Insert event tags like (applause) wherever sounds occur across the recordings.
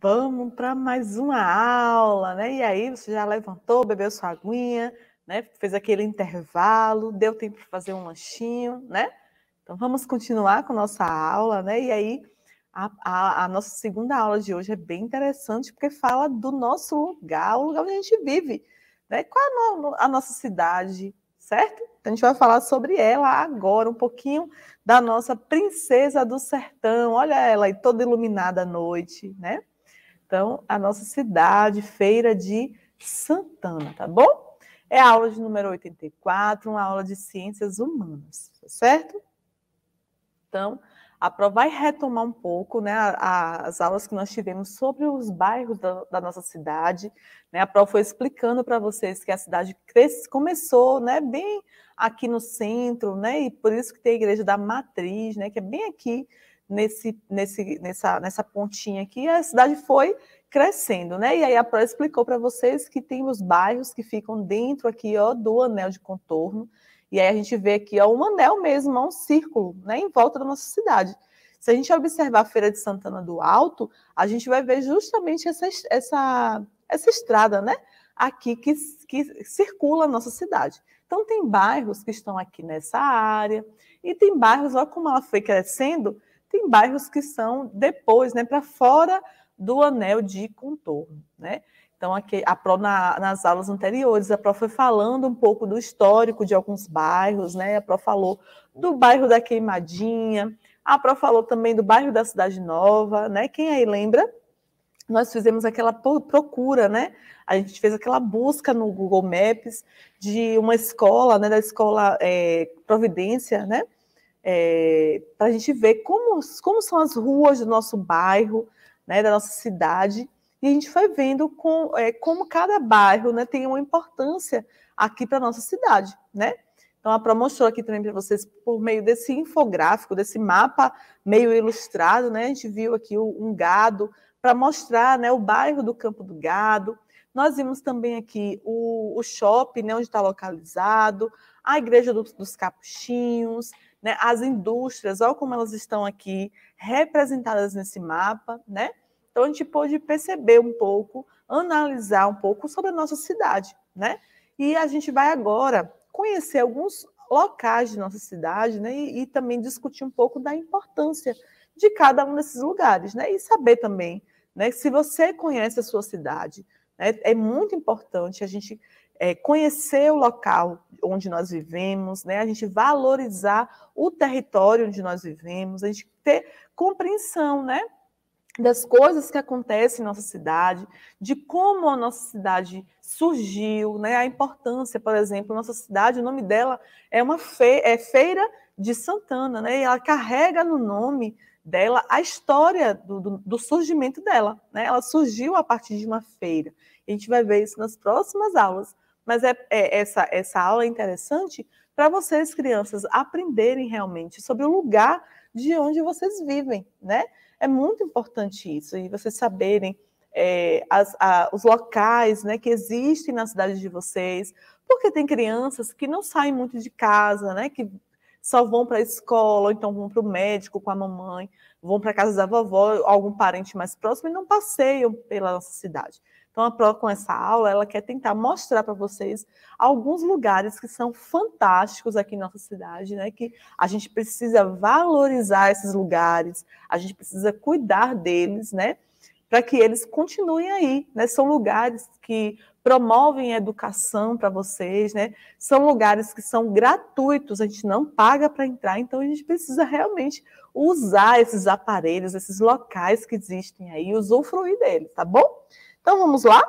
vamos para mais uma aula, né? E aí você já levantou, bebeu sua aguinha, né? Fez aquele intervalo, deu tempo para fazer um lanchinho, né? Então vamos continuar com nossa aula, né? E aí a, a, a, nossa segunda aula de hoje é bem interessante porque fala do nosso lugar, o lugar onde a gente vive, né? Qual a, a nossa cidade, certo? Então a gente vai falar sobre ela agora, um pouquinho da nossa princesa do sertão. Olha ela aí toda iluminada à noite, né? Então, a nossa cidade, Feira de Santana, tá bom? É a aula de número 84, uma aula de ciências humanas, tá certo? Então, a Pro vai retomar um pouco né, as aulas que nós tivemos sobre os bairros da, da nossa cidade. Né? A Pro foi explicando para vocês que a cidade cresce, começou né, bem aqui no centro, né, e por isso que tem a igreja da Matriz, né, que é bem aqui nesse, nesse, nessa, nessa pontinha aqui, a cidade foi crescendo, né? E aí a Pró explicou para vocês que tem os bairros que ficam dentro aqui ó, do anel de contorno. E aí a gente vê aqui ó, um anel mesmo, um círculo, né? Em volta da nossa cidade. Se a gente observar a Feira de Santana do Alto, a gente vai ver justamente essa, essa, essa estrada, né? Aqui que, que circula a nossa cidade. Então, tem bairros que estão aqui nessa área, e tem bairros, olha como ela foi crescendo, tem bairros que são depois, né, para fora do anel de contorno, né? Então, aqui, a Pro, na, nas aulas anteriores, a Pro foi falando um pouco do histórico de alguns bairros, né? A Pro falou do bairro da Queimadinha, a Pro falou também do bairro da Cidade Nova, né? Quem aí lembra? Nós fizemos aquela procura, né? A gente fez aquela busca no Google Maps de uma escola, né? Da escola é, Providência, né? é, para a gente ver como, como são as ruas do nosso bairro, né, da nossa cidade, e a gente foi vendo com, é, como cada bairro né, tem uma importância aqui para a nossa cidade. Né? Então, a Pro mostrou aqui também para vocês, por meio desse infográfico, desse mapa meio ilustrado, né? a gente viu aqui um gado, para mostrar né, o bairro do Campo do Gado. Nós vimos também aqui o, o shopping, né, onde está localizado, a Igreja do, dos Capuchinhos, né, as indústrias, olha como elas estão aqui representadas nesse mapa, né? Então a gente pôde perceber um pouco, analisar um pouco sobre a nossa cidade, né? E a gente vai agora conhecer alguns locais de nossa cidade, né? E, e também discutir um pouco da importância de cada um desses lugares, né? E saber também, né? Se você conhece a sua cidade, né? é muito importante a gente é, conhecer o local onde nós vivemos, né? a gente valorizar o território onde nós vivemos, a gente ter compreensão né? das coisas que acontecem em nossa cidade, de como a nossa cidade surgiu, né? a importância, por exemplo, nossa cidade, o nome dela é uma fe é Feira de Santana, né? e ela carrega no nome dela a história do, do, do surgimento dela. Né? Ela surgiu a partir de uma feira. A gente vai ver isso nas próximas aulas. Mas é, é essa, essa aula é interessante para vocês, crianças, aprenderem realmente sobre o lugar de onde vocês vivem, né? É muito importante isso, e vocês saberem é, as, a, os locais né, que existem na cidade de vocês, porque tem crianças que não saem muito de casa, né? Que só vão para a escola, ou então vão para o médico com a mamãe, vão para a casa da vovó, algum parente mais próximo, e não passeiam pela nossa cidade. Então, a com essa aula, ela quer tentar mostrar para vocês alguns lugares que são fantásticos aqui na nossa cidade, né? Que a gente precisa valorizar esses lugares, a gente precisa cuidar deles, né? Para que eles continuem aí, né? São lugares que promovem educação para vocês, né? São lugares que são gratuitos, a gente não paga para entrar, então a gente precisa realmente usar esses aparelhos, esses locais que existem aí, usufruir deles, tá bom? Então vamos lá?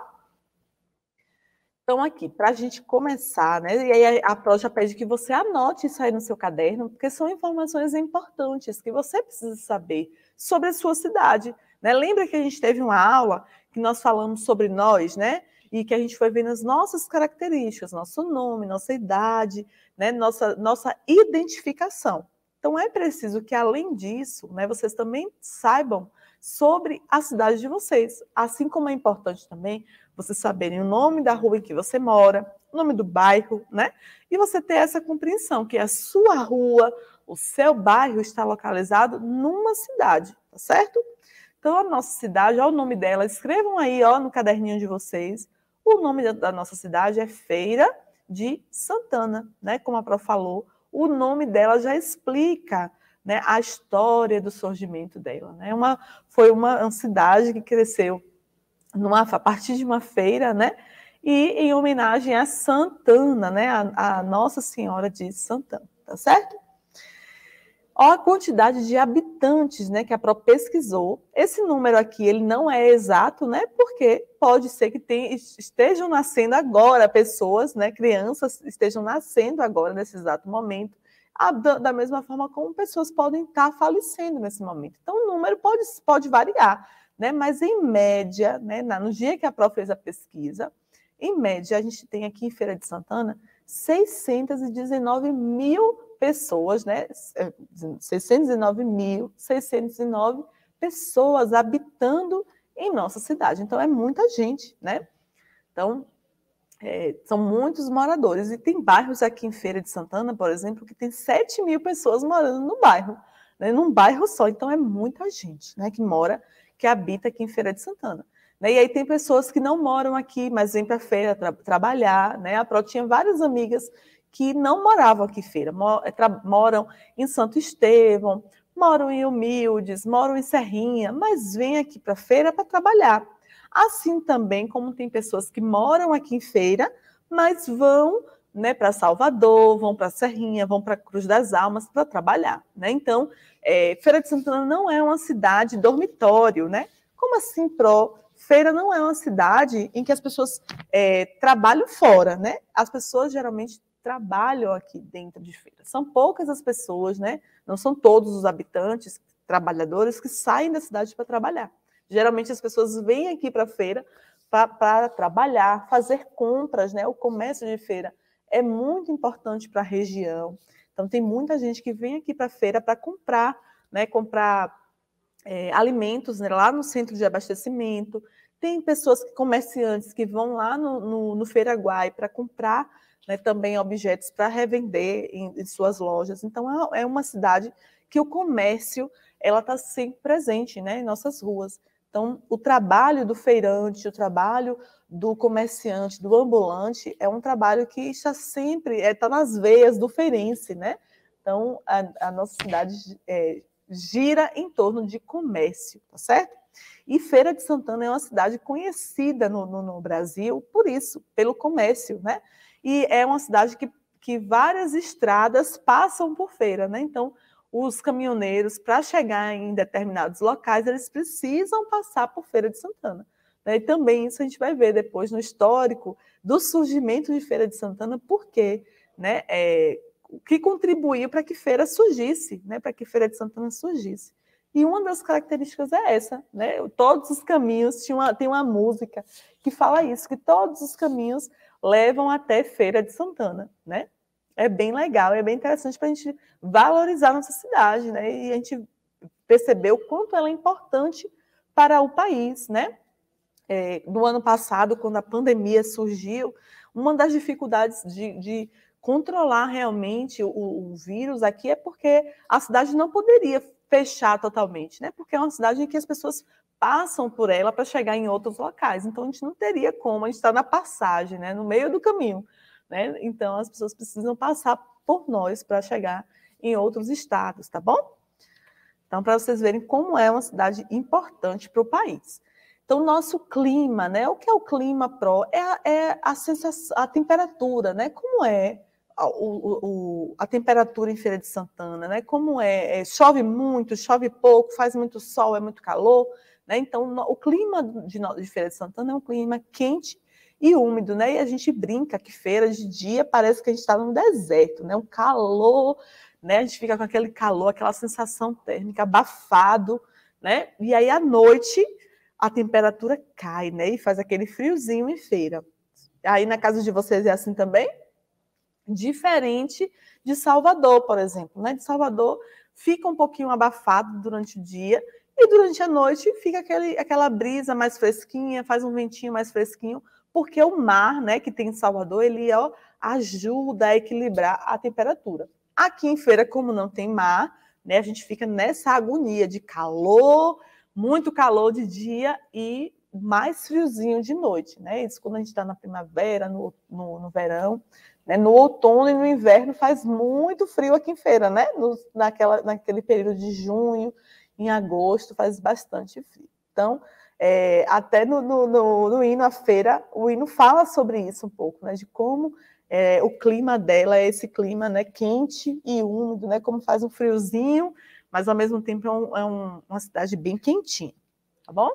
Então, aqui, para a gente começar, né? E aí a Pro já pede que você anote isso aí no seu caderno, porque são informações importantes que você precisa saber sobre a sua cidade. Né? Lembra que a gente teve uma aula que nós falamos sobre nós, né? E que a gente foi vendo as nossas características, nosso nome, nossa idade, né? nossa, nossa identificação. Então, é preciso que, além disso, né, vocês também saibam sobre a cidade de vocês. Assim como é importante também vocês saberem o nome da rua em que você mora, o nome do bairro, né? E você ter essa compreensão que a sua rua, o seu bairro está localizado numa cidade, tá certo? Então, a nossa cidade, olha o nome dela, escrevam aí, ó, no caderninho de vocês. O nome da, nossa cidade é Feira de Santana, né? Como a Pro falou, o nome dela já explica né, a história do surgimento dela. Né? Uma, foi uma cidade que cresceu numa, a partir de uma feira, né? E em homenagem a Santana, né? A, a Nossa Senhora de Santana, tá certo? Olha a quantidade de habitantes, né, que a Pro pesquisou. Esse número aqui, ele não é exato, né, porque pode ser que tem, estejam nascendo agora pessoas, né, crianças estejam nascendo agora nesse exato momento da mesma forma como pessoas podem estar tá falecendo nesse momento. Então, o número pode, pode variar, né? mas em média, né, no dia que a Pro fez a pesquisa, em média, a gente tem aqui em Feira de Santana 619 mil pessoas, né? 619 é, mil, 609 pessoas habitando em nossa cidade. Então, é muita gente, né? Então, é, são muitos moradores. E tem bairros aqui em Feira de Santana, por exemplo, que tem 7 mil pessoas morando no bairro, né, num bairro só. Então é muita gente né, que mora, que habita aqui em Feira de Santana. Né, e aí tem pessoas que não moram aqui, mas vêm para a feira tra trabalhar. Né? A Pro tinha várias amigas que não moravam aqui em Feira, mor eh, moram em Santo Estevão, moram em Humildes, moram em Serrinha, mas vêm aqui para a feira para trabalhar Assim também como tem pessoas que moram aqui em Feira, mas vão né, para Salvador, vão para Serrinha, vão para Cruz das Almas para trabalhar. Né? Então, é, Feira de Santana não é uma cidade dormitório, né? Como assim, pró? Feira não é uma cidade em que as pessoas é, trabalham fora, né? As pessoas geralmente trabalham aqui dentro de feira. São poucas as pessoas, né? Não são todos os habitantes, trabalhadores que saem da cidade para trabalhar. Geralmente as pessoas vêm aqui para a feira para trabalhar, fazer compras, né? O comércio de feira é muito importante para a região. Então tem muita gente que vem aqui para a feira para comprar, né? Comprar é, alimentos né? lá no centro de abastecimento. Tem pessoas comerciantes que vão lá no, no, no Feira Guai para comprar né, também objetos para revender em, em, suas lojas. Então é, é uma cidade que o comércio ela está sempre presente, né, em nossas ruas. Então, o trabalho do feirante, o trabalho do comerciante, do ambulante, é um trabalho que está sempre, está é, tá nas veias do feirense, né? Então, a, a nossa cidade é, gira em torno de comércio, tá certo? E Feira de Santana é uma cidade conhecida no, no, no Brasil por isso, pelo comércio, né? E é uma cidade que, que várias estradas passam por feira, né? Então, os caminhoneiros, para chegar em determinados locais, eles precisam passar por Feira de Santana. Né? E também isso a gente vai ver depois no histórico do surgimento de Feira de Santana, porque né, é, que contribuiu para que Feira surgisse, né, para que Feira de Santana surgisse. E uma das características é essa, né? Todos os caminhos tem uma, tem uma música que fala isso, que todos os caminhos levam até Feira de Santana, né? é bem legal, é bem interessante para a gente valorizar nossa cidade, né? E a gente percebeu o quanto ela é importante para o país, né? É, no ano passado, quando a pandemia surgiu, uma das dificuldades de, de controlar realmente o, o, vírus aqui é porque a cidade não poderia fechar totalmente, né? Porque é uma cidade em que as pessoas passam por ela para chegar em outros locais. Então a gente não teria como, a gente está na passagem, né? No meio do caminho. Né? Então, as pessoas precisam passar por nós para chegar em outros estados, tá bom? Então, para vocês verem como é uma cidade importante para o país. Então, nosso clima, né? O que é o clima pró? É, a, é a sensação, a temperatura, né? Como é a, o, o, a temperatura em Feira de Santana, né? Como é, é, Chove muito, chove pouco, faz muito sol, é muito calor, né? Então, no, o clima de, de Feira de Santana é um clima quente e úmido, né? E a gente brinca que feira de dia parece que a gente está num deserto, né? Um calor, né? A gente fica com aquele calor, aquela sensação térmica abafado, né? E aí à noite a temperatura cai, né? E faz aquele friozinho em feira. Aí na casa de vocês é assim também? Diferente de Salvador, por exemplo, né? De Salvador fica um pouquinho abafado durante o dia e durante a noite fica aquele, aquela brisa mais fresquinha, faz um ventinho mais fresquinho porque o mar, né, que tem em Salvador, ele ó, ajuda a equilibrar a temperatura. Aqui em Feira, como não tem mar, né, a gente fica nessa agonia de calor, muito calor de dia e mais friozinho de noite, né? Isso quando a gente está na primavera, no, no, no verão, né? no outono e no inverno faz muito frio aqui em Feira, né? No, naquela, naquele período de junho, em agosto faz bastante frio. Então, é, até no, no, no, no, hino à feira, o hino fala sobre isso um pouco, né? De como é, o clima dela é esse clima né, quente e úmido, né? Como faz um friozinho, mas ao mesmo tempo é, um, é um, uma cidade bem quentinha, tá bom?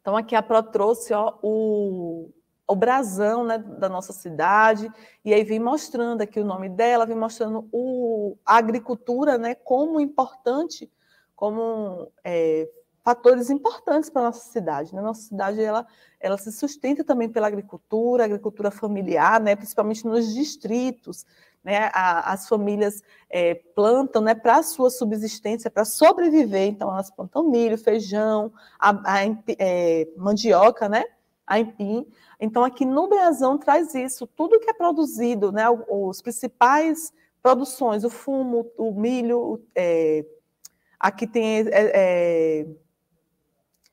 Então aqui a Pro trouxe ó, o, o brasão né, da nossa cidade, e aí vem mostrando aqui o nome dela, vem mostrando o, a agricultura, né? Como importante, como é, fatores importantes para a nossa cidade. Né? Nossa cidade ela, ela se sustenta também pela agricultura, agricultura familiar, né? principalmente nos distritos. Né? A, as famílias é, plantam né, para a sua subsistência, para sobreviver. Então, elas plantam milho, feijão, a, a, é, mandioca, né? a empim. Então, aqui no Brasão traz isso. Tudo que é produzido, né, os principais produções, o fumo, o milho, é, aqui tem é, é,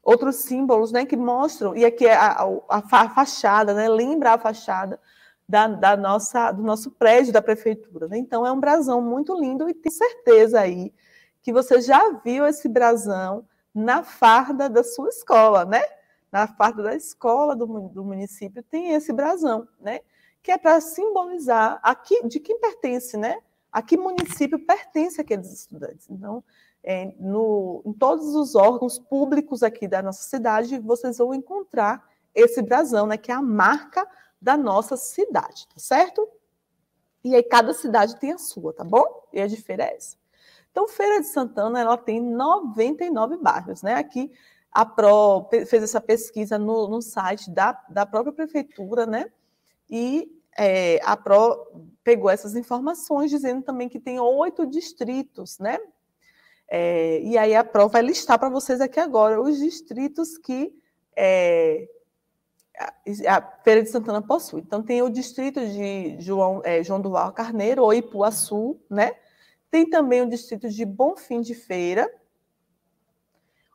outros símbolos, né, que mostram, e aqui é a, a, a fachada, né, lembra a fachada da, da, nossa, do nosso prédio da prefeitura. Né? Então é um brasão muito lindo e tenho certeza aí que você já viu esse brasão na farda da sua escola, né? Na farda da escola do, do município tem esse brasão, né? Que é para simbolizar aqui de quem pertence, né? A que município pertence aqueles estudantes. Então, é, no, em todos os órgãos públicos aqui da nossa cidade, vocês vão encontrar esse brasão, né, que é a marca da nossa cidade, tá certo? E aí cada cidade tem a sua, tá bom? E a diferença. Então, Feira de Santana, ela tem 99 bairros, né? Aqui a Pro fez essa pesquisa no, no site da, da própria prefeitura, né? E é, a Pro pegou essas informações, dizendo também que tem oito distritos, né? É, e aí a prova vai é listar para vocês aqui agora os distritos que é, a Feira de Santana possui. Então tem o distrito de João, é, João Duval Carneiro, ou Ipuaçu, né? Tem também o distrito de Bonfim de Feira,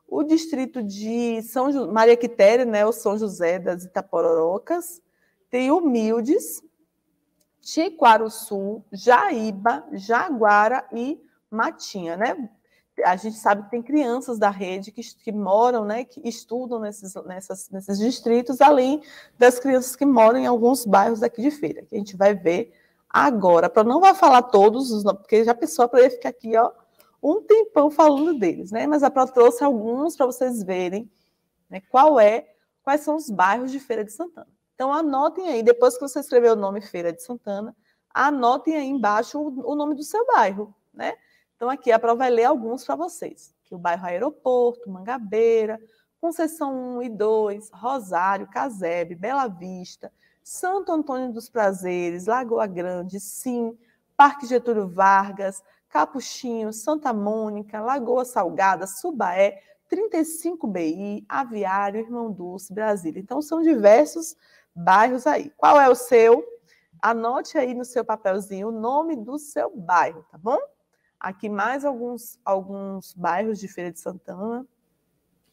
o distrito de São Ju... Maria Quitéria, né, o São José das Itapororocas, tem Humildes, Sul, Jaíba, Jaguara e Matinha, né? a gente sabe que tem crianças da rede que, que moram, né, que estudam nesses, nessas, nesses distritos, além das crianças que moram em alguns bairros aqui de Feira, que a gente vai ver agora. Para não vai falar todos, porque já pensou para ele ficar aqui ó, um tempão falando deles, né? Mas a Pro trouxe alguns para vocês verem né, qual é, quais são os bairros de Feira de Santana. Então anotem aí, depois que você escrever o nome Feira de Santana, anotem aí embaixo o, o nome do seu bairro, né? Então, aqui a prova vai é ler alguns para vocês. Que o bairro Aeroporto, Mangabeira, Conceição 1 e 2, Rosário, Casebe, Bela Vista, Santo Antônio dos Prazeres, Lagoa Grande, Sim, Parque Getúlio Vargas, Capuchinho, Santa Mônica, Lagoa Salgada, Subaé, 35BI, Aviário, Irmão Dulce, Brasília. Então, são diversos bairros aí. Qual é o seu? Anote aí no seu papelzinho o nome do seu bairro, tá bom? Aqui mais alguns, alguns bairros de Feira de Santana,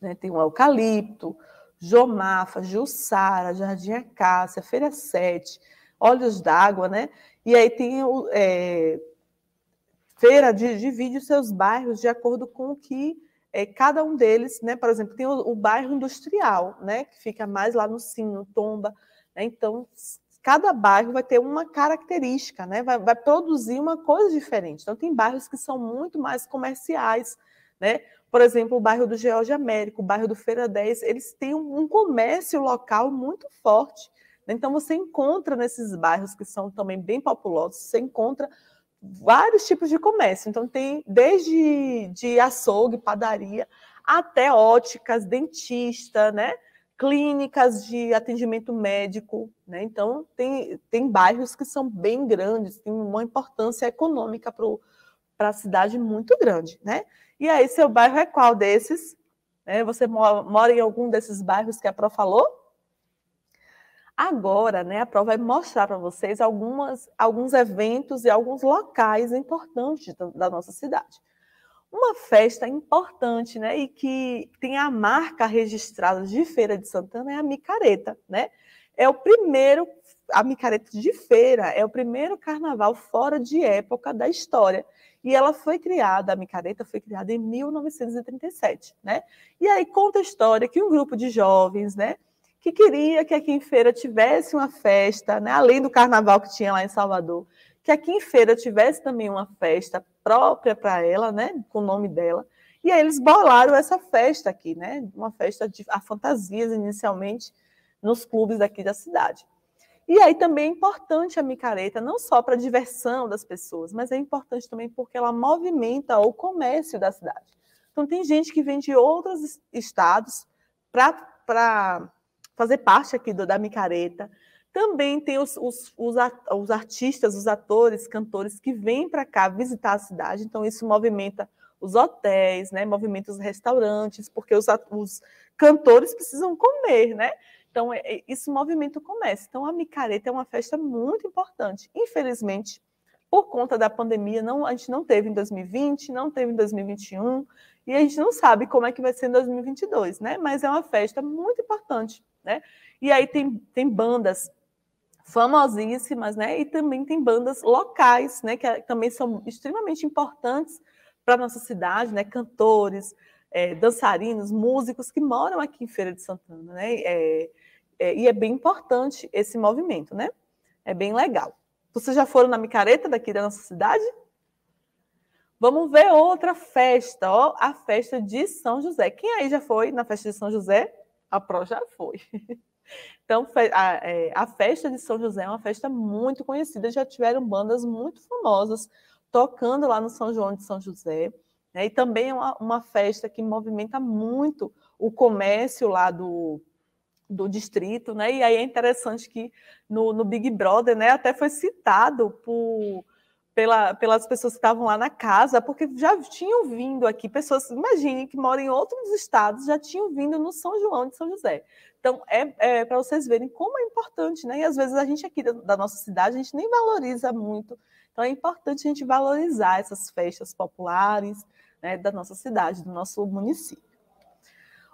né? tem o Eucalipto, Jomafa, Jussara, Jardim Acácia, Feira 7, Olhos d'Água, né? E aí tem o, é, Feira divide os seus bairros de acordo com o que é, cada um deles, né? Por exemplo, tem o, o bairro industrial, né? Que fica mais lá no Sino, Tomba. Né? Então, cada bairro vai ter uma característica, né? vai, vai produzir uma coisa diferente. Então, tem bairros que são muito mais comerciais. Né? Por exemplo, o bairro do George Américo, o bairro do Feira 10, eles têm um comércio local muito forte. Né? Então, você encontra nesses bairros que são também bem populosos, você encontra vários tipos de comércio. Então, tem desde de açougue, padaria, até óticas, dentista, né? clínicas de atendimento médico, né? Então, tem, tem bairros que são bem grandes, tem uma importância econômica para a cidade muito grande, né? E aí, seu bairro é qual desses? Né? você mora em algum desses bairros que a Pro falou? Agora, né, a Pro vai mostrar para vocês algumas, alguns eventos e alguns locais importantes da, da nossa cidade uma festa importante, né? E que tem a marca registrada de Feira de Santana é a micareta, né? É o primeiro a micareta de feira é o primeiro carnaval fora de época da história. E ela foi criada, a micareta foi criada em 1937, né? E aí conta a história que um grupo de jovens, né, que queria que aqui em feira tivesse uma festa, né, além do carnaval que tinha lá em Salvador, que aqui em feira tivesse também uma festa própria para ela, né, com o nome dela. E aí eles bolaram essa festa aqui, né, uma festa de a fantasias inicialmente nos clubes daqui da cidade. E aí também é importante a micareta, não só para a diversão das pessoas, mas é importante também porque ela movimenta o comércio da cidade. Então tem gente que vem de outros estados para fazer parte aqui do, da micareta. Também tem os, os, os, os artistas, os atores, cantores que vêm para cá visitar a cidade, então isso movimenta os hotéis, né? movimenta os restaurantes, porque os, os cantores precisam comer, né? Então, é, é, isso movimento começa. Então, a micareta é uma festa muito importante. Infelizmente, por conta da pandemia, não, a gente não teve em 2020, não teve em 2021, e a gente não sabe como é que vai ser em 2022, né? Mas é uma festa muito importante, né? E aí tem, tem bandas famosíssimas, né? E também tem bandas locais, né? Que é, também são extremamente importantes para a nossa cidade, né? Cantores, é, dançarinos, músicos que moram aqui em Feira de Santana, né? É, é, e é bem importante esse movimento, né? É bem legal. Vocês já foram na micareta daqui da nossa cidade? Vamos ver outra festa, ó, a festa de São José. Quem aí já foi na festa de São José? A Pro já foi. (laughs) Então, a, é, a, festa de São José é uma festa muito conhecida, já tiveram bandas muito famosas tocando lá no São João de São José. Né? E também é uma, uma, festa que movimenta muito o comércio lá do, do distrito. Né? E aí é interessante que no, no Big Brother né, até foi citado por pela, pelas pessoas que estavam lá na casa, porque já tinham vindo aqui pessoas, imaginem, que moram em outros estados, já tinham vindo no São João de São José. Então, é, é para vocês verem como é importante, né? E às vezes a gente aqui da, da, nossa cidade, a gente nem valoriza muito. Então, é importante a gente valorizar essas festas populares né, da nossa cidade, do nosso município.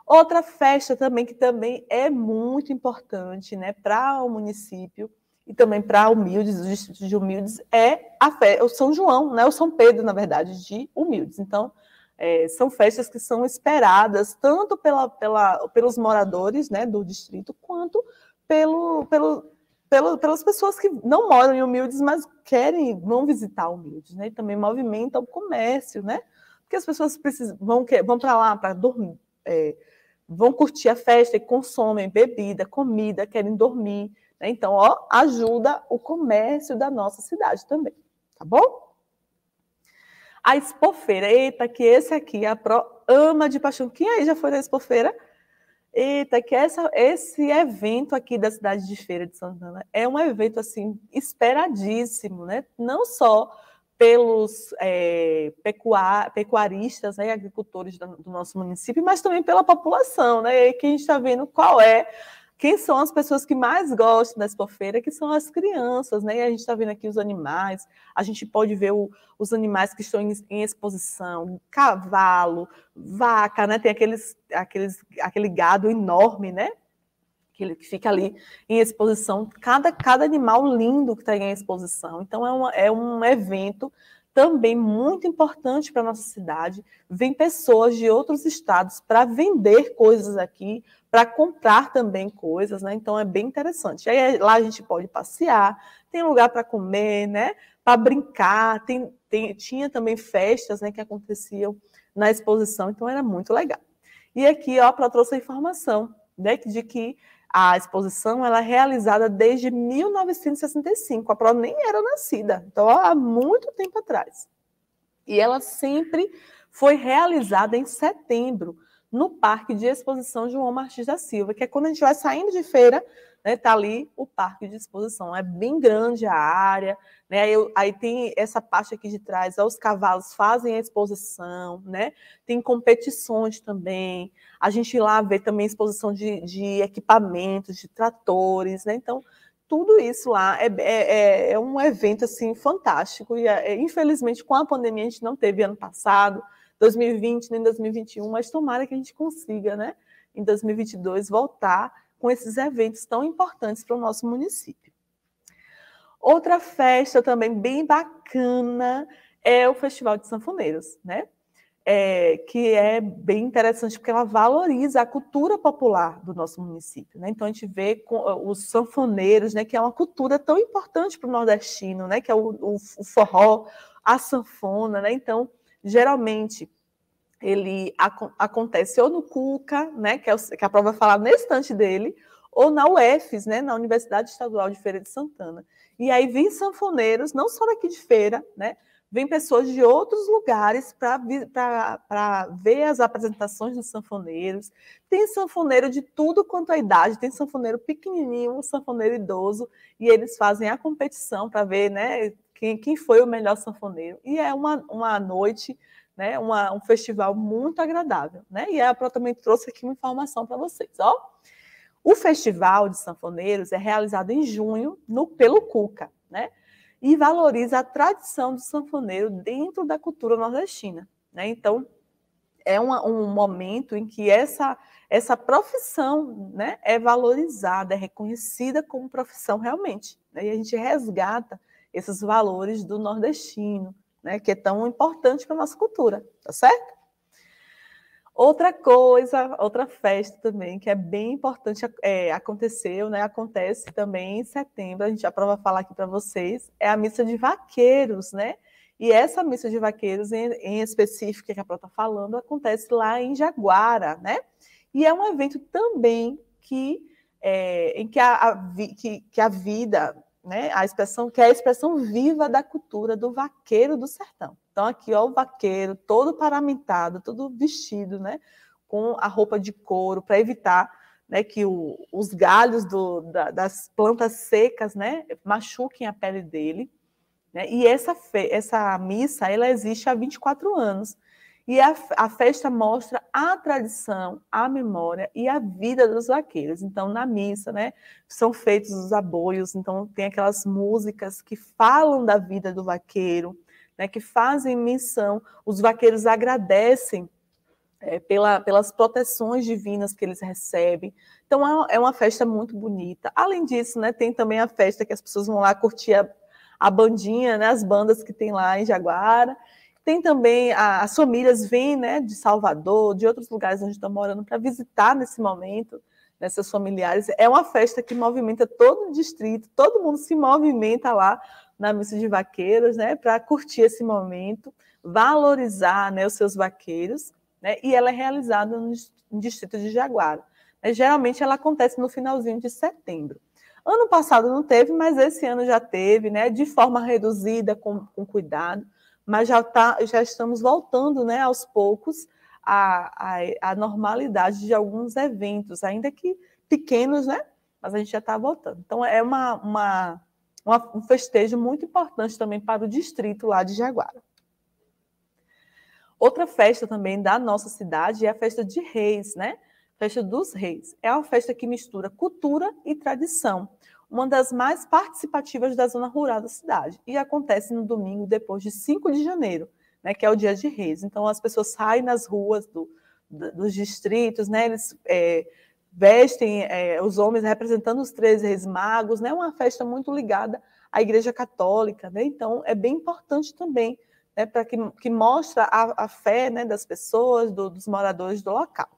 Outra festa também que também é muito importante né, para o município e também para humildes, os distritos de humildes é a fe... o São João, né? O São Pedro, na verdade, de humildes. Então, é, são festas que são esperadas tanto pela, pela, pelos moradores né, do distrito quanto pelo, pelo, pelo, pelas pessoas que não moram em humildes, mas querem, vão visitar humildes, né? E também movimenta o comércio, né? Porque as pessoas precisam, vão, vão para lá para dormir, é, vão curtir a festa e consomem bebida, comida, querem dormir. Né? Então, ó, ajuda o comércio da nossa cidade também, tá bom? A expofeira, eita, que esse aqui a Pro ama de paixão. Quem aí já foi na expofeira? Eita, que essa, esse evento aqui da cidade de Feira de Santana é um evento assim esperadíssimo, né? Não só pelos é, pecuar, pecuaristas, né, agricultores do, do, nosso município, mas também pela população, né? E que a gente está vendo qual é quem são as pessoas que mais gostam da expofeira, que são as crianças, né? E a gente está vendo aqui os animais, a gente pode ver o, os animais que estão em, em, exposição, cavalo, vaca, né? Tem aqueles, aqueles, aquele gado enorme, né? Que, fica ali em exposição, cada, cada animal lindo que está em exposição. Então, é, uma, é um evento também muito importante para a nossa cidade. Vem pessoas de outros estados para vender coisas aqui, para comprar também coisas, né? Então é bem interessante. Aí lá a gente pode passear, tem lugar para comer, né? Para brincar, tem, tem, tinha também festas né, que aconteciam na exposição, então era muito legal. E aqui, ó, para trouxe a informação né, de que a exposição ela é realizada desde 1965, a Pro nem era nascida, então há muito tempo atrás. E ela sempre foi realizada em setembro, no Parque de Exposição João Martins da Silva, que é quando a gente vai saindo de feira, está né, tá ali o parque de exposição. É bem grande a área, né? Eu, aí tem essa parte aqui de trás, os cavalos fazem a exposição, né? Tem competições também. A gente lá vê também exposição de, de equipamentos, de tratores, né? Então, tudo isso lá é, é, é, é um evento assim fantástico. E é, infelizmente, com a pandemia, a gente não teve ano passado, 2020, nem 2021, mas tomara que a gente consiga, né? Em 2022, voltar com esses eventos tão importantes para o nosso município. Outra festa também bem bacana é o Festival de Sanfoneiros, né? É, que é bem interessante porque ela valoriza a cultura popular do nosso município. Né? Então a gente vê eh, os sanfoneiros, né, que é uma cultura tão importante para o nordestino, né, que é o, o, o forró, a sanfona. Né? Então geralmente ele ac acontece ou no CUCA, né, que, é o, que a prova vai é falar no estante dele, ou na UFES, né, na Universidade Estadual de Feira de Santana. E aí vem sanfoneiros, não só daqui de Feira, né, vem pessoas de outros lugares para ver as apresentações dos sanfoneiros. Tem sanfoneiro de tudo quanto a é idade, tem sanfoneiro pequenininho, um sanfoneiro idoso, e eles fazem a competição para ver né, quem, quem foi o melhor sanfoneiro. E é uma, uma noite né? Uma, um festival muito agradável, né? E a Pro também trouxe aqui uma informação para vocês, ó. O Festival de Sanfoneiros é realizado em junho no pelo Cuca, né? E valoriza a tradição do sanfoneiro dentro da cultura nordestina, né? Então é uma, um momento em que essa essa profissão, né, é valorizada, é reconhecida como profissão realmente, né? E a gente resgata esses valores do nordestino, né, que é tão importante para a nossa cultura, tá certo? Outra coisa, outra festa também que é bem importante, é, aconteceu, né, acontece também em setembro, a gente já prova falar aqui para vocês, é a missa de vaqueiros, né? E essa missa de vaqueiros, em, em específico, que a Pró está falando, acontece lá em Jaguara, né? E é um evento também que, é, em que a, a vi, que, que a vida né, a expressão que é a expressão viva da cultura do vaqueiro do sertão. Então aqui ó o vaqueiro todo paramentado, todo vestido, né, com a roupa de couro para evitar, né, que o, os galhos do, da, das plantas secas, né, machuquem a pele dele. Né? E essa fe, essa missa ela existe há 24 anos. E a, a, festa mostra a tradição, a memória e a vida dos vaqueiros. Então, na missa, né, são feitos os aboios, então tem aquelas músicas que falam da vida do vaqueiro, né, que fazem missão. Os vaqueiros agradecem é, pela, pelas proteções divinas que eles recebem. Então, é, é uma festa muito bonita. Além disso, né, tem também a festa que as pessoas vão lá curtir a, a bandinha, né, as bandas que tem lá em Jaguara. Tem também a, as famílias vêm né, de Salvador, de outros lugares onde estão morando, para visitar nesse momento né, familiares. É uma festa que movimenta todo o distrito, todo mundo se movimenta lá na missa de vaqueiros, né, para curtir esse momento, valorizar né, os seus vaqueiros, né, e ela é realizada no, no distrito de Jaguara. É, geralmente ela acontece no finalzinho de setembro. Ano passado não teve, mas esse ano já teve, né, de forma reduzida, com, com cuidado mas já, tá, já estamos voltando né, aos poucos à, à, à normalidade de alguns eventos, ainda que pequenos, né? Mas a gente já está voltando. Então, é uma, uma, uma, um festejo muito importante também para o distrito lá de Jaguara. Outra festa também da nossa cidade é a festa de reis, né? Festa dos reis. É uma festa que mistura cultura e tradição uma das mais participativas da zona rural da cidade. E acontece no domingo, depois de 5 de janeiro, né, que é o dia de reis. Então, as pessoas saem nas ruas do, do, dos distritos, né, eles é, vestem é, os homens representando os três reis magos, né, uma festa muito ligada à Igreja Católica. Né, então, é bem importante também, né, para que, que mostra a, a fé né, das pessoas, do, dos moradores do local.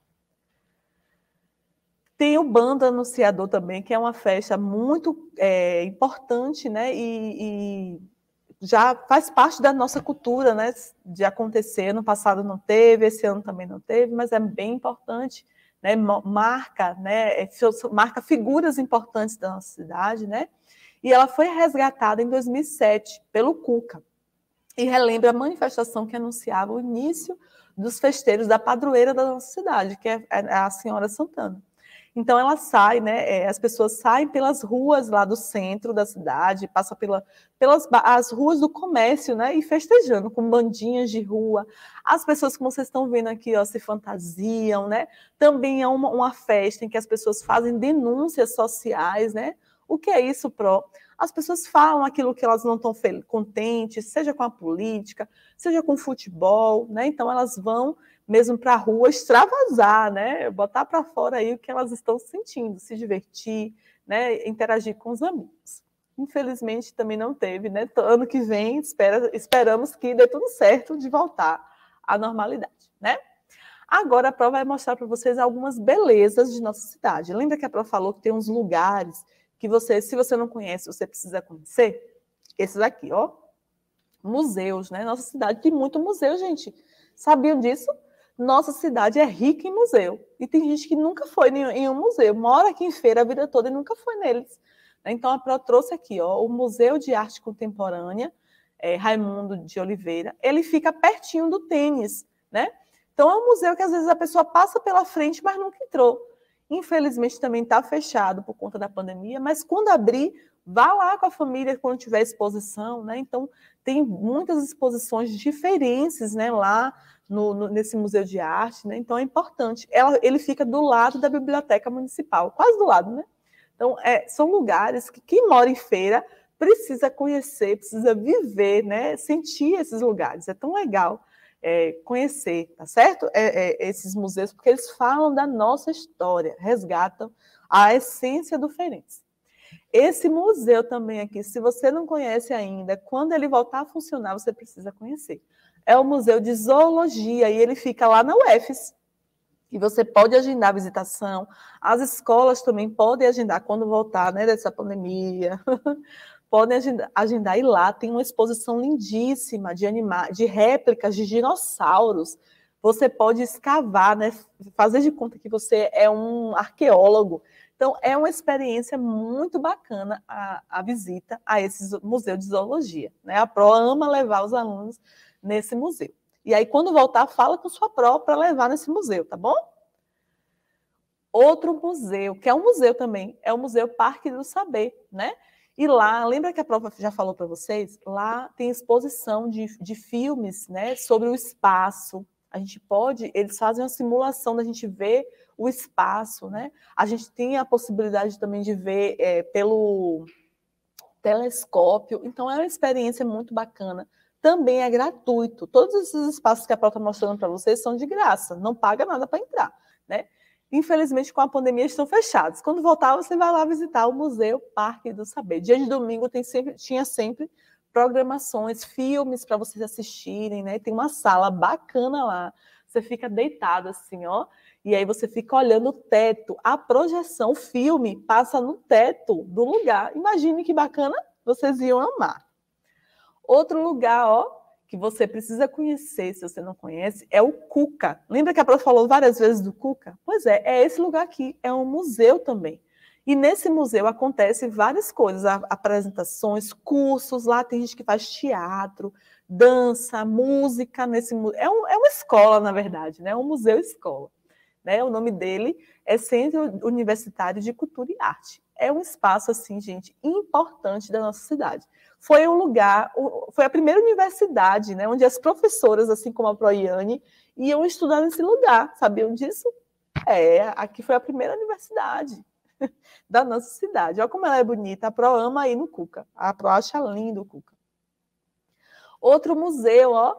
Tem o Banda Anunciador também, que é uma festa muito é, importante, né? E, e, já faz parte da nossa cultura, né? De acontecer. No passado não teve, esse ano também não teve, mas é bem importante, né? Marca, né? É, marca figuras importantes da nossa cidade, né? E ela foi resgatada em 2007 pelo Cuca e relembra a manifestação que anunciava o início dos festeiros da padroeira da nossa cidade, que é, é, é a Senhora Santana. Então ela sai, né? É, as pessoas saem pelas ruas lá do centro da cidade, passa pela, pelas as ruas do comércio, né? E festejando com bandinhas de rua. As pessoas, como vocês estão vendo aqui, ó, se fantasiam, né? Também é uma, uma festa em que as pessoas fazem denúncias sociais, né? O que é isso, Pro? As pessoas falam aquilo que elas não estão contentes, seja com a política, seja com o futebol, né? Então elas vão mesmo para a rua extravasar, né? Botar para fora aí o que elas estão sentindo, se divertir, né? Interagir com os amigos. Infelizmente também não teve, né? Ano que vem espera, esperamos que dê tudo certo de voltar à normalidade, né? Agora a Pro vai mostrar para vocês algumas belezas de nossa cidade. Lembra que a Pro falou que tem uns lugares que você, se você não conhece, você precisa conhecer? Esses aqui, ó. Museus, né? Nossa cidade tem muito museu, gente. Sabiam disso? Nossa cidade é rica em museu. E tem gente que nunca foi em um museu, mora aqui em feira a vida toda e nunca foi neles. Né? Então, a Pro trouxe aqui ó, o Museu de Arte Contemporânea, é, Raimundo de Oliveira. Ele fica pertinho do tênis, né? Então, é um museu que às vezes a pessoa passa pela frente, mas nunca entrou. Infelizmente, também está fechado por conta da pandemia, mas quando abrir, Vá lá com a família quando tiver exposição, né? Então, tem muitas exposições diferentes, né, lá no, no, nesse museu de arte, né? Então é importante. Ela, ele fica do lado da biblioteca municipal, quase do lado, né? Então é, são lugares que quem mora em feira precisa conhecer, precisa viver, né? Sentir esses lugares. É tão legal é, conhecer, tá certo? É, é esses museus porque eles falam da nossa história, resgatam a essência do feirense. Esse museu também aqui, se você não conhece ainda, quando ele voltar a funcionar, você precisa conhecer. É o Museu de Zoologia e ele fica lá na UFES. E você pode agendar a visitação. As escolas também podem agendar quando voltar, né, dessa pandemia. (laughs) podem agendar, agendar e lá tem uma exposição lindíssima de de réplicas de dinossauros. Você pode escavar, né, fazer de conta que você é um arqueólogo então, é uma experiência muito bacana a, a visita a esse museu de zoologia. Né? A PRO ama levar os alunos nesse museu. E aí, quando voltar, fala com sua PRO para levar nesse museu, tá bom? Outro museu, que é um museu também, é o Museu Parque do Saber, né? E lá, lembra que a prova já falou para vocês? Lá tem exposição de, de filmes né, sobre o espaço. A gente pode, eles fazem uma simulação da gente ver o espaço, né? A gente tinha a possibilidade também de ver é, pelo telescópio, então é uma experiência muito bacana. Também é gratuito. Todos esses espaços que a Pro está mostrando para vocês são de graça, não paga nada para entrar, né? Infelizmente, com a pandemia, estão fechados. Quando voltar, você vai lá visitar o Museu Parque do Saber. Dia de domingo tem sempre, tinha sempre programações, filmes para vocês assistirem, né? Tem uma sala bacana lá. Você fica deitado assim, ó, e aí você fica olhando o teto, a projeção, o filme passa no teto do lugar. Imagine que bacana, vocês iam amar. Outro lugar, ó, que você precisa conhecer, se você não conhece, é o Cuca. Lembra que a Pró falou várias vezes do Cuca? Pois é, é esse lugar aqui, é um museu também. E nesse museu acontecem várias coisas, apresentações, cursos, lá tem gente que faz teatro, dança, música nesse É, um, é uma escola, na verdade, né? É um museu escola. Né? O nome dele é Centro Universitário de Cultura e Arte. É um espaço, assim, gente, importante da nossa cidade. Foi um lugar, foi a primeira universidade, né, onde as professoras, assim como a Proiane, iam estudar nesse lugar. Sabiam disso? É, aqui foi a primeira universidade (laughs) da nossa cidade. Olha como ela é bonita. A Pro ama aí no Cuca. A Pro acha lindo o Cuca. Outro museu, ó.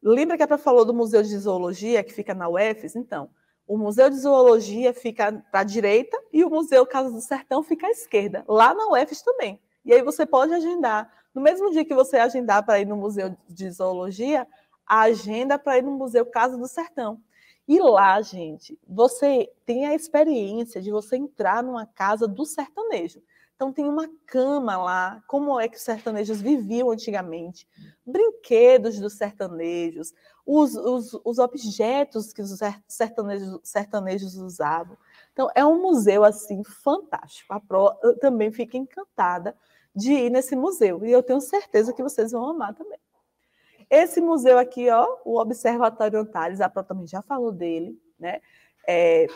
Lembra que a Pro falou do Museu de Zoologia, que fica na UFES? Então, o Museu de Zoologia fica para a direita e o Museu Casa do Sertão fica à esquerda, lá na UFES também. E aí você pode agendar. No mesmo dia que você agendar para ir no Museu de Zoologia, a agenda para ir no Museu Casa do Sertão. E lá, gente, você tem a experiência de você entrar numa casa do sertanejo. Então tem uma cama lá, como é que os sertanejos viviam antigamente, brinquedos dos sertanejos, os, os, os objetos que os sertanejos, sertanejos usavam. Então, é um museu assim fantástico. A Pro também fica encantada de ir nesse museu. E eu tenho certeza que vocês vão amar também. Esse museu aqui, ó, o Observatório Antares, a Pro também já falou dele, né? É,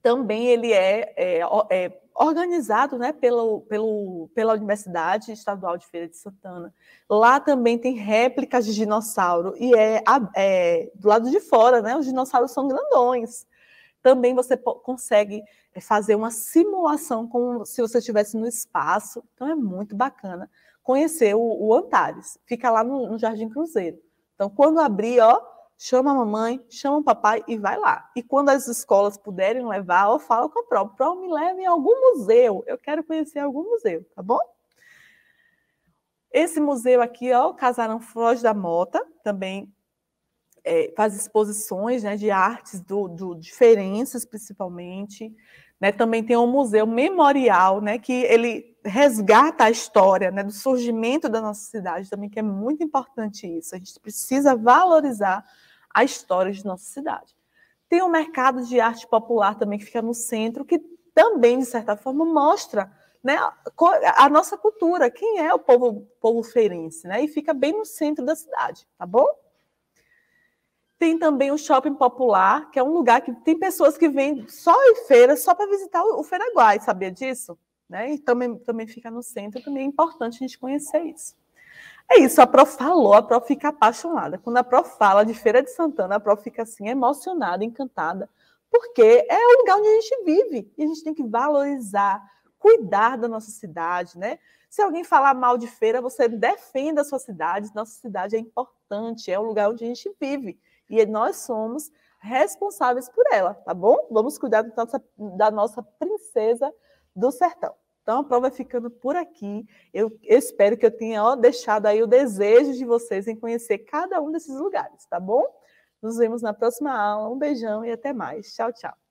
também ele é, é, é organizado né, pelo, pelo, pela Universidade Estadual de Feira de Santana. Lá também tem réplicas de dinossauro, e é, é do lado de fora, né, os dinossauros são grandões. Também você consegue é, fazer uma simulação como se você estivesse no espaço, então é muito bacana conhecer o, o Antares. Fica lá no, no Jardim Cruzeiro. Então, quando abrir, ó, chama a mamãe, chama o papai e vai lá. E quando as escolas puderem levar, eu falo com a Pro, Pro me leve em algum museu, eu quero conhecer algum museu, tá bom? Esse museu aqui, ó, o Casarão Foz da Mota, também é, faz exposições né, de artes do, do diferenças, principalmente. Né? Também tem um museu memorial, né, que ele resgata a história né, do surgimento da nossa cidade também, que é muito importante isso. A gente precisa valorizar a história de nossa cidade. Tem o um mercado de arte popular também que fica no centro, que também, de certa forma, mostra né, a nossa cultura, quem é o povo, povo feirense, né? E fica bem no centro da cidade, tá bom? Tem também o shopping popular, que é um lugar que tem pessoas que vêm só em feira, só para visitar o Feiraguai, sabia disso? Né? E também, também fica no centro, também é importante a gente conhecer isso. É isso, a Prof falou, a Prof fica apaixonada. Quando a Prof fala de Feira de Santana, a Prof fica assim, emocionada, encantada, porque é o lugar onde a gente vive e a gente tem que valorizar, cuidar da nossa cidade, né? Se alguém falar mal de feira, você defenda a sua cidade, nossa cidade é importante, é o lugar onde a gente vive e nós somos responsáveis por ela, tá bom? Vamos cuidar da nossa, da nossa princesa do sertão. Então, a prova é ficando por aqui. Eu, eu espero que eu tenha ó, deixado aí o desejo de vocês em conhecer cada um desses lugares, tá bom? Nos vemos na próxima aula. Um beijão e até mais. Tchau, tchau.